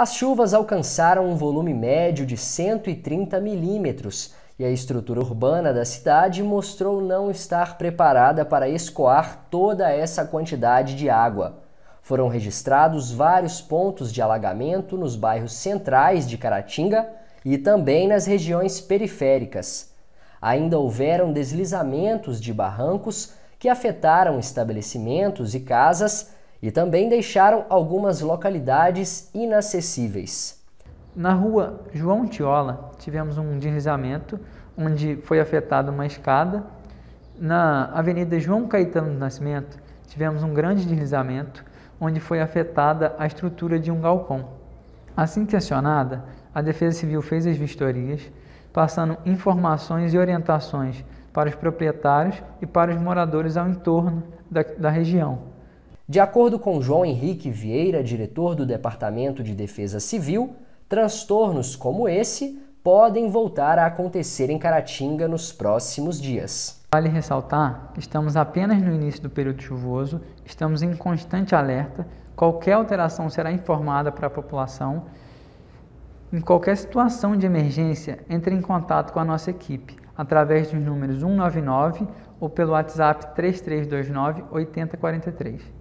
As chuvas alcançaram um volume médio de 130 milímetros e a estrutura urbana da cidade mostrou não estar preparada para escoar toda essa quantidade de água. Foram registrados vários pontos de alagamento nos bairros centrais de Caratinga e também nas regiões periféricas. Ainda houveram deslizamentos de barrancos que afetaram estabelecimentos e casas e também deixaram algumas localidades inacessíveis. Na rua João Tiola, tivemos um deslizamento onde foi afetada uma escada. Na Avenida João Caetano do Nascimento, tivemos um grande deslizamento onde foi afetada a estrutura de um galpão. Assim que acionada, a Defesa Civil fez as vistorias, passando informações e orientações para os proprietários e para os moradores ao entorno da, da região. De acordo com João Henrique Vieira, diretor do Departamento de Defesa Civil, transtornos como esse podem voltar a acontecer em Caratinga nos próximos dias. Vale ressaltar que estamos apenas no início do período chuvoso, estamos em constante alerta, qualquer alteração será informada para a população. Em qualquer situação de emergência, entre em contato com a nossa equipe através dos números 199 ou pelo WhatsApp 3329 8043.